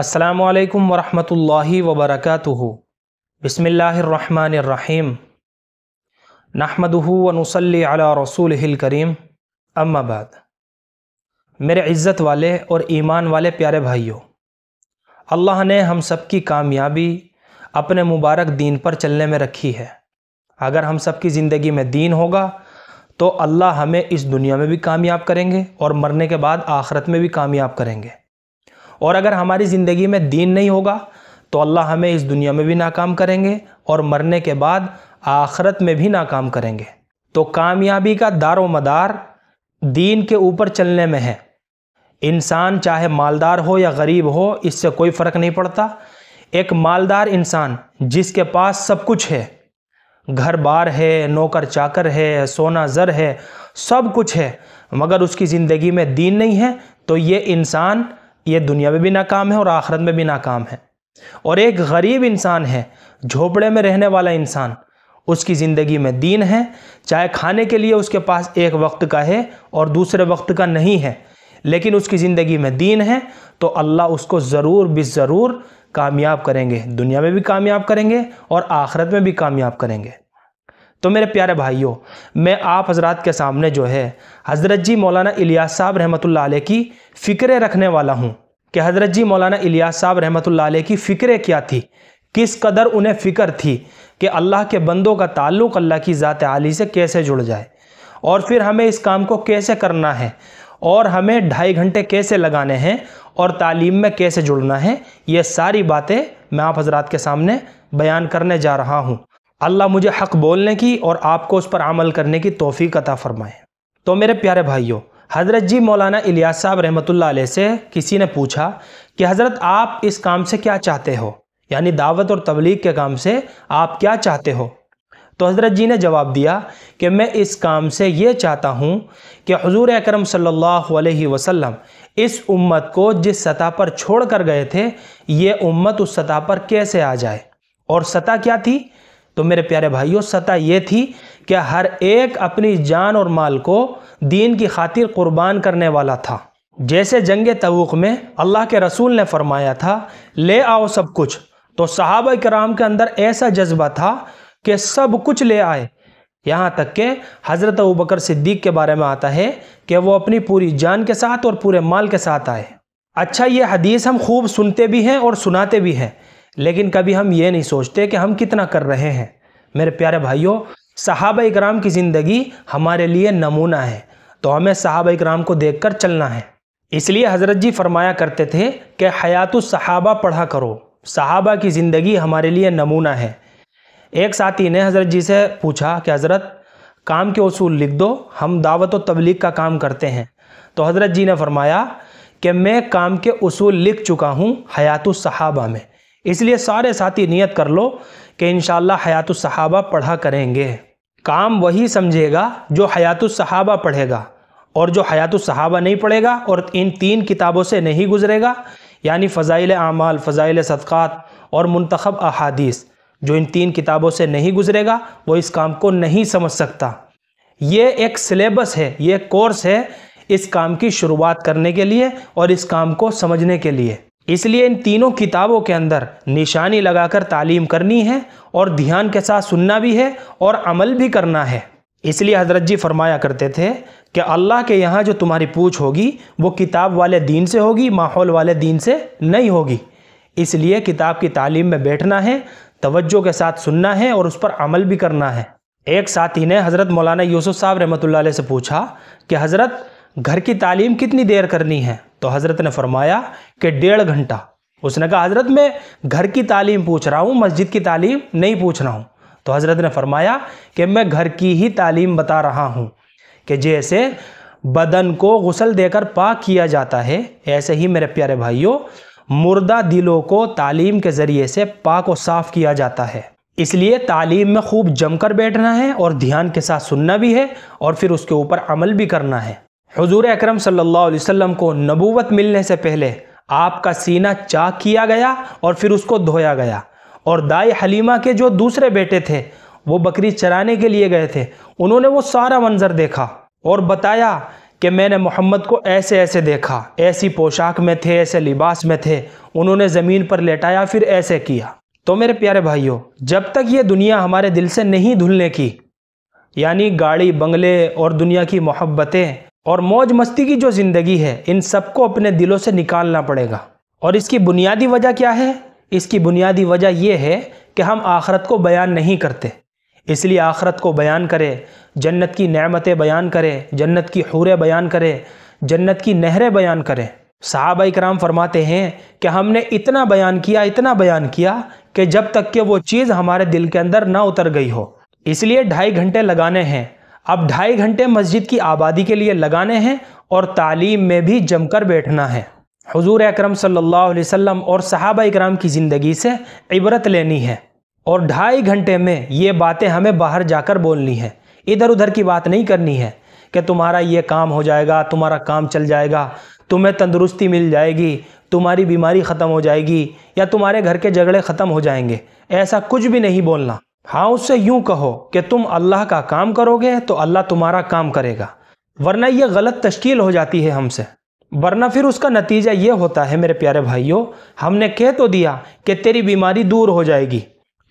असलकम वरहि वबरक बसमीम नहमदूनसल रसूल करीम अम्माबाद मेरे इज़्ज़त वाले और ईमान वाले प्यारे भाइयों अल्लाह ने हम सब की कामयाबी अपने मुबारक दीन पर चलने में रखी है अगर हम सब की ज़िंदगी में दीन होगा तो अल्लाह हमें इस दुनिया में भी कामयाब करेंगे और मरने के बाद आखरत में भी कामयाब करेंगे और अगर हमारी ज़िंदगी में दीन नहीं होगा तो अल्लाह हमें इस दुनिया में भी नाकाम करेंगे और मरने के बाद आखरत में भी नाकाम करेंगे तो कामयाबी का दारो मदार दीन के ऊपर चलने में है इंसान चाहे मालदार हो या गरीब हो इससे कोई फ़र्क नहीं पड़ता एक मालदार इंसान जिसके पास सब कुछ है घर बार है नौकर चाकर है सोना ज़र है सब कुछ है मगर उसकी ज़िंदगी में दीन नहीं है तो ये इंसान ये दुनिया में भी नाकाम है और आखरत में भी नाकाम है और एक गरीब इंसान है झोपड़े में रहने वाला इंसान उसकी ज़िंदगी में दीन है चाहे खाने के लिए उसके पास एक वक्त का है और दूसरे वक्त का नहीं है लेकिन उसकी ज़िंदगी में दीन है तो अल्लाह उसको ज़रूर बे ज़रूर कामयाब करेंगे दुनिया में भी कामयाब करेंगे और आखरत में भी कामयाब करेंगे तो मेरे प्यारे भाइयों मैं आप हजरात के सामने जो है हज़रत जी मौलाना इलियास साहब रहमत आल की फ़िक्र रखने वाला हूँ कि हज़रत जी मौलाना इलियास साहब रहमत आल की फ़िक्र क्या थी किस कदर उन्हें फ़िक्र थी कि अल्लाह के बंदों का ताल्लुक़ अल्लाह की ज़ात आली से कैसे जुड़ जाए और फिर हमें इस काम को कैसे करना है और हमें ढाई घंटे कैसे लगाने हैं और तालीम में कैसे जुड़ना है ये सारी बातें मैं आप हजरात के सामने बयान करने जा रहा हूँ अल्लाह मुझे हक बोलने की और आपको उस पर अमल करने की तोफ़ी अता फ़रमाएँ तो मेरे प्यारे भाइयों हज़रत जी मौलाना इलियास साहब रहमतुल्लाह अलैह से किसी ने पूछा कि हज़रत आप इस काम से क्या चाहते हो यानी दावत और तबलीग के काम से आप क्या चाहते हो तो हज़रत जी ने जवाब दिया कि मैं इस काम से ये चाहता हूँ कि हजूर अक्रम सल्लल्लाहु अलैहि इस उम्मत को जिस सतह पर छोड़ कर गए थे ये उम्मत उस सतह पर कैसे आ जाए और सतह क्या थी तो मेरे प्यारे भाइयों सतह ये थी कि हर एक अपनी जान और माल को दीन की खातिर कुर्बान करने वाला था जैसे जंग तबूक में अल्लाह के रसूल ने फरमाया था ले आओ सब कुछ तो साहब कराम के अंदर ऐसा जज्बा था कि सब कुछ ले आए यहाँ तक के हज़रत अबू बकर सिद्दीक के बारे में आता है कि वो अपनी पूरी जान के साथ और पूरे माल के साथ आए अच्छा ये हदीस हम खूब सुनते भी हैं और सुनाते भी हैं लेकिन कभी हम ये नहीं सोचते कि हम कितना कर रहे हैं मेरे प्यारे भाइयों साहब इक्राम की ज़िंदगी हमारे लिए नमूना है तो हमें साहब इक्राम को देख कर चलना है इसलिए हज़रत जी फरमाया करते थे कि हयात सहाबा पढ़ा करो सहाबा की ज़िंदगी हमारे लिए नमूना है एक साथी ने हज़रत जी से पूछा कि हज़रत काम के असूल लिख दो हम दावत व तबलीग का काम करते हैं तो हज़रत जी ने फरमाया कि मैं काम के असूल लिख चुका हूँ हयात सहाबा में इसलिए सारे साथी नियत कर लो कि इन सहाबा पढ़ा करेंगे काम वही समझेगा जो हयातुलसहाबा पढ़ेगा और जो हयातुलसहाबा नहीं पढ़ेगा और इन तीन किताबों से नहीं गुजरेगा यानी फ़ज़ाइल अमाल फ़ज़ाइल सदक़ात और मंतखब अहादीस जो इन तीन किताबों से नहीं गुजरेगा वो इस काम को नहीं समझ सकता ये एक सिलेबस है ये कोर्स है इस काम की शुरुआत करने के लिए और इस काम को समझने के लिए इसलिए इन तीनों किताबों के अंदर निशानी लगाकर तालीम करनी है और ध्यान के साथ सुनना भी है और अमल भी करना है इसलिए हजरत जी फरमाया करते थे कि अल्लाह के यहाँ जो तुम्हारी पूछ होगी वो किताब वाले दीन से होगी माहौल वाले दीन से नहीं होगी इसलिए किताब की तालीम में बैठना है तवज्जो के साथ सुनना है और उस पर अमल भी करना है एक साथी ने हज़रत मौलाना यूसुफ साहब रहमत से पूछा कि हज़रत घर की तालीम कितनी देर करनी है तो हज़रत ने फरमाया कि डेढ़ घंटा उसने कहा हज़रत मैं घर की तालीम पूछ रहा हूँ मस्जिद की तालीम नहीं पूछ रहा हूँ तो हज़रत ने फरमाया कि मैं घर की ही तालीम बता रहा हूँ कि जैसे बदन को गसल देकर पाक किया जाता है ऐसे ही मेरे प्यारे भाइयों मुर्दा दिलों को तालीम के ज़रिए से पाक और साफ़ किया जाता है इसलिए तालीम में खूब जमकर बैठना है और ध्यान के साथ सुनना भी है और फिर उसके ऊपर अमल भी करना है हजूर अक्रम सम को नबूवत मिलने से पहले आपका सीना चाक किया गया और फिर उसको धोया गया और दाई हलीमा के जो दूसरे बेटे थे वो बकरी चराने के लिए गए थे उन्होंने वो सारा मंजर देखा और बताया कि मैंने मोहम्मद को ऐसे ऐसे देखा ऐसी पोशाक में थे ऐसे लिबास में थे उन्होंने ज़मीन पर लेटाया फिर ऐसे किया तो मेरे प्यारे भाइयों जब तक ये दुनिया हमारे दिल से नहीं धुलने की यानी गाड़ी बंगले और दुनिया की मोहब्बतें और मौज मस्ती की जो ज़िंदगी है इन सबको अपने दिलों से निकालना पड़ेगा और इसकी बुनियादी वजह क्या है इसकी बुनियादी वजह यह है कि हम आखरत को बयान नहीं करते इसलिए आखरत को बयान करें जन्नत की नमतें बयान करें जन्नत की हूरें बयान करें जन्नत की नहरें बयान करें साहबा कराम फरमाते हैं कि हमने इतना बयान किया इतना बयान किया कि जब तक कि वो चीज़ हमारे दिल के अंदर ना उतर गई हो इसलिए ढाई घंटे लगाने हैं अब ढाई घंटे मस्जिद की आबादी के लिए लगाने हैं और तालीम में भी जमकर बैठना है हुजूर अकरम सल्लल्लाहु अलैहि वसल्लम और सहाबा इकराम की ज़िंदगी से इबरत लेनी है और ढाई घंटे में ये बातें हमें बाहर जाकर बोलनी है इधर उधर की बात नहीं करनी है कि तुम्हारा ये काम हो जाएगा तुम्हारा काम चल जाएगा तुम्हें तंदुरुस्ती मिल जाएगी तुम्हारी बीमारी ख़त्म हो जाएगी या तुम्हारे घर के झगड़े ख़त्म हो जाएंगे ऐसा कुछ भी नहीं बोलना हाँ उससे यूं कहो कि तुम अल्लाह का काम करोगे तो अल्लाह तुम्हारा काम करेगा वरना यह गलत तश्कील हो जाती है हमसे वरना फिर उसका नतीजा ये होता है मेरे प्यारे भाइयों हमने कह तो दिया कि तेरी बीमारी दूर हो जाएगी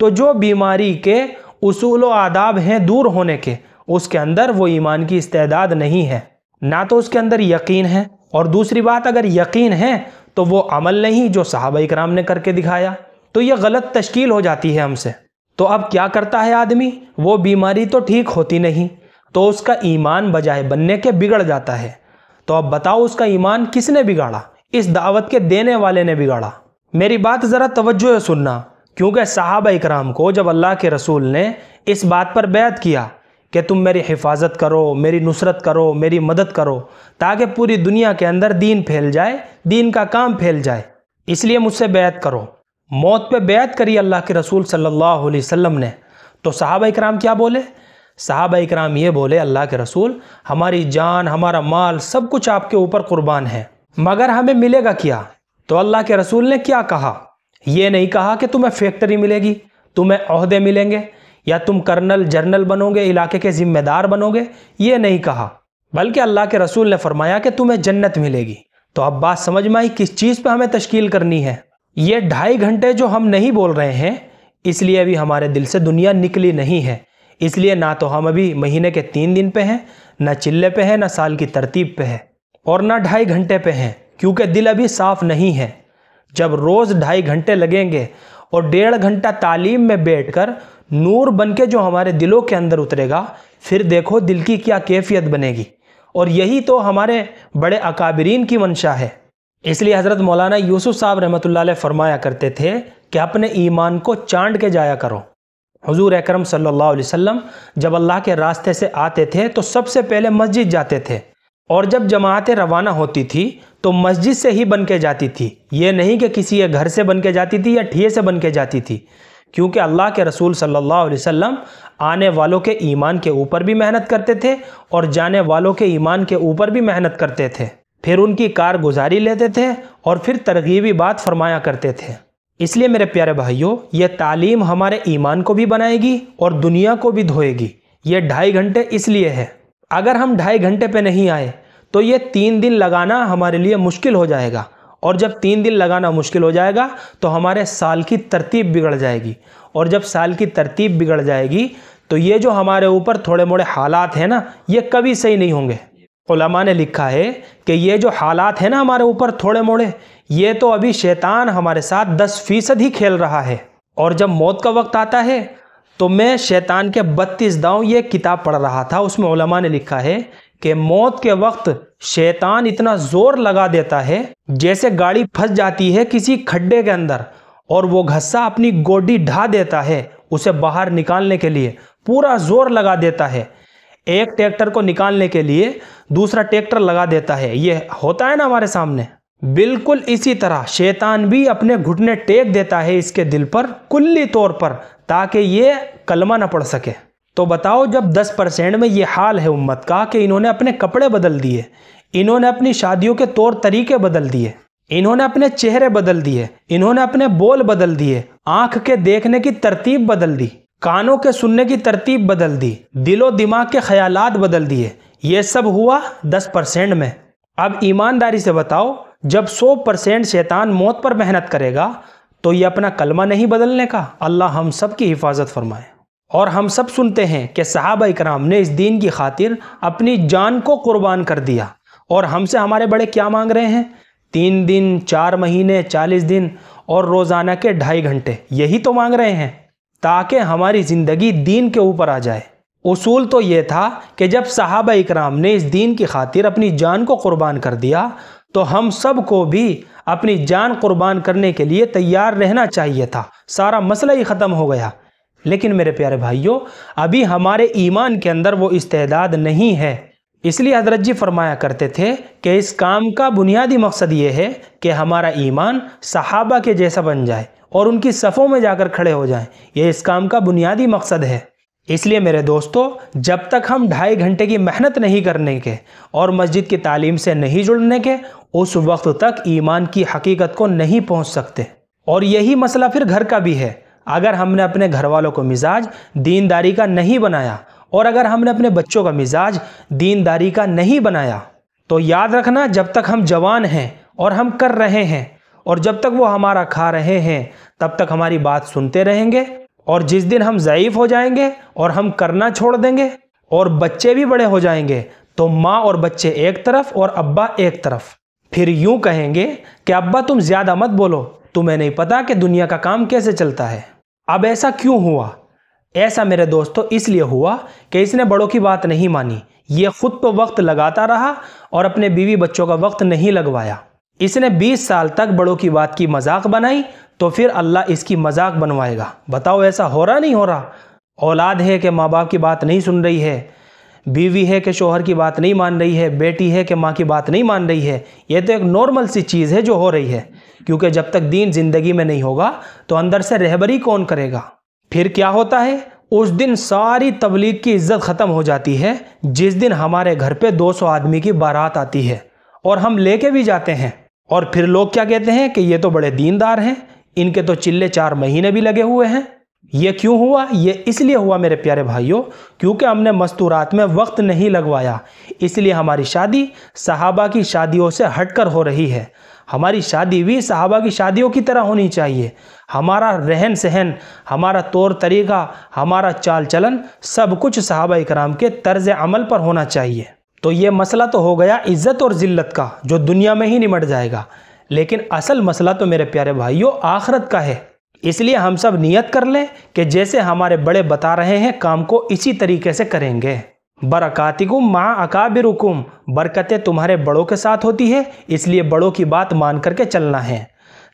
तो जो बीमारी के उसूल आदाब हैं दूर होने के उसके अंदर वो ईमान की इस्तेदाद नहीं है ना तो उसके अंदर यकीन है और दूसरी बात अगर यकीन है तो वो अमल नहीं जो साहब कराम ने करके दिखाया तो ये गलत तश्कील हो जाती है हमसे तो अब क्या करता है आदमी वो बीमारी तो ठीक होती नहीं तो उसका ईमान बजाय बनने के बिगड़ जाता है तो अब बताओ उसका ईमान किसने बिगाड़ा इस दावत के देने वाले ने बिगाड़ा मेरी बात ज़रा तवज्जो है सुनना क्योंकि साहब इकराम को जब अल्लाह के रसूल ने इस बात पर बैत किया कि तुम मेरी हिफाजत करो मेरी नुसरत करो मेरी मदद करो ताकि पूरी दुनिया के अंदर दीन फैल जाए दीन का काम फैल जाए इसलिए मुझसे बैत करो मौत पे बैत करी अल्लाह के रसूल सल्लल्लाहु अलैहि वसल्लम ने तो साहब इकराम क्या बोले साहब इकराम ये बोले अल्लाह के रसूल हमारी जान हमारा माल सब कुछ आपके ऊपर कुर्बान है मगर हमें मिलेगा क्या तो अल्लाह के रसूल ने क्या कहा ये नहीं कहा कि तुम्हें फैक्ट्री मिलेगी तुम्हें अहदे मिलेंगे या तुम कर्नल जर्नल बनोगे इलाके के ज़िम्मेदार बनोगे ये नहीं कहा बल्कि अल्लाह के रसूल ने फरमाया कि तुम्हें जन्नत मिलेगी तो अब बात समझ में आई किस चीज़ पर हमें तश्कील करनी है ये ढाई घंटे जो हम नहीं बोल रहे हैं इसलिए अभी हमारे दिल से दुनिया निकली नहीं है इसलिए ना तो हम अभी महीने के तीन दिन पे हैं ना चिल्ले पे हैं ना साल की तरतीब पे है और ना ढाई घंटे पे हैं क्योंकि दिल अभी साफ नहीं है जब रोज़ ढाई घंटे लगेंगे और डेढ़ घंटा तालीम में बैठ कर नूर बन के जो हमारे दिलों के अंदर उतरेगा फिर देखो दिल की क्या कैफियत बनेगी और यही तो हमारे बड़े अकाबरीन की मंशा है इसलिए हज़रत मौलाना यूसुफ साहब रहमत फरमाया करते थे कि अपने ईमान को चांड के जाया करो हजूर अक्रम सल्लाम जब अल्लाह के रास्ते से आते थे तो सबसे पहले मस्जिद जाते थे और जब जमातें रवाना होती थी तो मस्जिद से ही बन के जाती थी ये नहीं कि किसी के घर से बन के जाती थी या ठीए से बन के जाती थी क्योंकि अल्लाह के रसूल सल्ला अलैहि आने वालों के ईमान के ऊपर भी मेहनत करते थे और जाने वालों के ईमान के ऊपर भी मेहनत करते थे फिर उनकी गुजारी लेते थे और फिर तरगीबी बात फरमाया करते थे इसलिए मेरे प्यारे भाइयों ये तालीम हमारे ईमान को भी बनाएगी और दुनिया को भी धोएगी ये ढाई घंटे इसलिए है अगर हम ढाई घंटे पे नहीं आए तो ये तीन दिन लगाना हमारे लिए मुश्किल हो जाएगा और जब तीन दिन लगाना मुश्किल हो जाएगा तो हमारे साल की तरतीब बिगड़ जाएगी और जब साल की तरतीब बिगड़ जाएगी तो ये जो हमारे ऊपर थोड़े मोड़े हालात हैं ना ये कभी सही नहीं होंगे उलमा ने लिखा है कि ये जो हालात हैं ना हमारे ऊपर थोड़े मोड़े ये तो अभी शैतान हमारे साथ दस फीसद ही खेल रहा है और जब मौत का वक्त आता है तो मैं शैतान के बत्तीस दाव ये किताब पढ़ रहा था उसमें उलमा ने लिखा है कि मौत के वक्त शैतान इतना ज़ोर लगा देता है जैसे गाड़ी फंस जाती है किसी खड्डे के अंदर और वो घस्सा अपनी गोडी ढा देता है उसे बाहर निकालने के लिए पूरा जोर लगा देता है एक ट्रैक्टर को निकालने के लिए दूसरा ट्रैक्टर लगा देता है ये होता है ना हमारे सामने बिल्कुल इसी तरह शैतान भी अपने घुटने टेक देता है इसके दिल पर कुल्ली तौर पर ताकि ये कलमा ना पड़ सके तो बताओ जब 10 परसेंट में ये हाल है उम्मत का कि इन्होंने अपने कपड़े बदल दिए इन्होंने अपनी शादियों के तौर तरीके बदल दिए इन्होंने अपने चेहरे बदल दिए इन्होंने अपने बोल बदल दिए आंख के देखने की तरतीब बदल दी कानों के सुनने की तरतीब बदल दी दिलो दिमाग के ख्यालात बदल दिए ये सब हुआ दस परसेंट में अब ईमानदारी से बताओ जब सौ परसेंट शैतान मौत पर मेहनत करेगा तो ये अपना कलमा नहीं बदलने का अल्लाह हम सब की हिफाजत फरमाए और हम सब सुनते हैं कि साहब इकराम ने इस दीन की खातिर अपनी जान को कुर्बान कर दिया और हमसे हमारे बड़े क्या मांग रहे हैं तीन दिन चार महीने चालीस दिन और रोज़ाना के ढाई घंटे यही तो मांग रहे हैं ताकि हमारी ज़िंदगी दीन के ऊपर आ जाए उसूल तो ये था कि जब साहब इकराम ने इस दीन की खातिर अपनी जान को कुर्बान कर दिया तो हम सब को भी अपनी जान कुर्बान करने के लिए तैयार रहना चाहिए था सारा मसला ही ख़त्म हो गया लेकिन मेरे प्यारे भाइयों अभी हमारे ईमान के अंदर वो इस्तेदाद नहीं है इसलिए हजरत जी फरमाया करते थे कि इस काम का बुनियादी मकसद ये है कि हमारा ईमान सहाबा के जैसा बन जाए और उनकी सफ़ों में जाकर खड़े हो जाएं। यह इस काम का बुनियादी मकसद है इसलिए मेरे दोस्तों जब तक हम ढाई घंटे की मेहनत नहीं करने के और मस्जिद की तालीम से नहीं जुड़ने के उस वक्त तक ईमान की हकीकत को नहीं पहुँच सकते और यही मसला फिर घर का भी है अगर हमने अपने घर वालों को मिजाज दीनदारी का नहीं बनाया और अगर हमने अपने बच्चों का मिजाज दीनदारी का नहीं बनाया तो याद रखना जब तक हम जवान हैं और हम कर रहे हैं और जब तक वो हमारा खा रहे हैं तब तक हमारी बात सुनते रहेंगे और जिस दिन हम ज़यीफ़ हो जाएंगे और हम करना छोड़ देंगे और बच्चे भी बड़े हो जाएंगे तो माँ और बच्चे एक तरफ और अब्बा एक तरफ फिर यूँ कहेंगे कि अब्बा तुम ज़्यादा मत बोलो तुम्हें नहीं पता कि दुनिया का काम कैसे चलता है अब ऐसा क्यों हुआ ऐसा मेरे दोस्तों तो इसलिए हुआ कि इसने बड़ों की बात नहीं मानी ये खुद तो वक्त लगाता रहा और अपने बीवी बच्चों का वक्त नहीं लगवाया इसने 20 साल तक बड़ों की बात की मजाक बनाई तो फिर अल्लाह इसकी मजाक बनवाएगा बताओ ऐसा हो रहा नहीं हो रहा औलाद है कि माँ बाप की बात नहीं सुन रही है बीवी है कि शोहर की बात नहीं मान रही है बेटी है कि माँ की बात नहीं मान रही है ये तो एक नॉर्मल सी चीज़ है जो हो रही है क्योंकि जब तक दीन ज़िंदगी में नहीं होगा तो अंदर से रहबरी कौन करेगा फिर क्या होता है उस दिन सारी तबलीग की इज्जत ख़त्म हो जाती है जिस दिन हमारे घर पे 200 आदमी की बारात आती है और हम लेके भी जाते हैं और फिर लोग क्या कहते हैं कि ये तो बड़े दीनदार हैं इनके तो चिल्ले चार महीने भी लगे हुए हैं ये क्यों हुआ ये इसलिए हुआ मेरे प्यारे भाइयों क्योंकि हमने मस्तूरात में वक्त नहीं लगवाया इसलिए हमारी शादी साहबा की शादियों से हटकर हो रही है हमारी शादी भी साहबा की शादियों की तरह होनी चाहिए हमारा रहन सहन हमारा तौर तरीका हमारा चाल चलन सब कुछ साहबा कराम के तर्ज अमल पर होना चाहिए तो ये मसला तो हो गया इज़्ज़त और ज़िल्लत का जो दुनिया में ही निमट जाएगा लेकिन असल मसला तो मेरे प्यारे भाइयों आखरत का है इसलिए हम सब नियत कर लें कि जैसे हमारे बड़े बता रहे हैं काम को इसी तरीके से करेंगे बरकातिकुम माँ अकाबिरुकुम बरकतें तुम्हारे बड़ों के साथ होती है इसलिए बड़ों की बात मान करके चलना है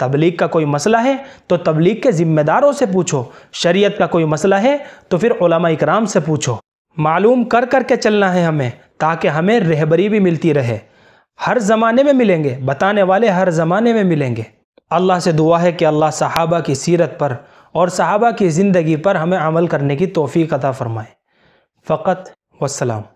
तबलीग का कोई मसला है तो तबलीग के ज़िम्मेदारों से पूछो शरीयत का कोई मसला है तो फिर ओलमा इकराम से पूछो मालूम कर कर चलना है हमें ताकि हमें रहबरी भी मिलती रहे हर ज़माने में मिलेंगे बताने वाले हर ज़माने में मिलेंगे अल्लाह से दुआ है कि अल्लाह सहाबा की सीरत पर और सहाबा की ज़िंदगी पर हमें अमल करने की तोफ़ी अदा फ़रमाए फ़कत वसलाम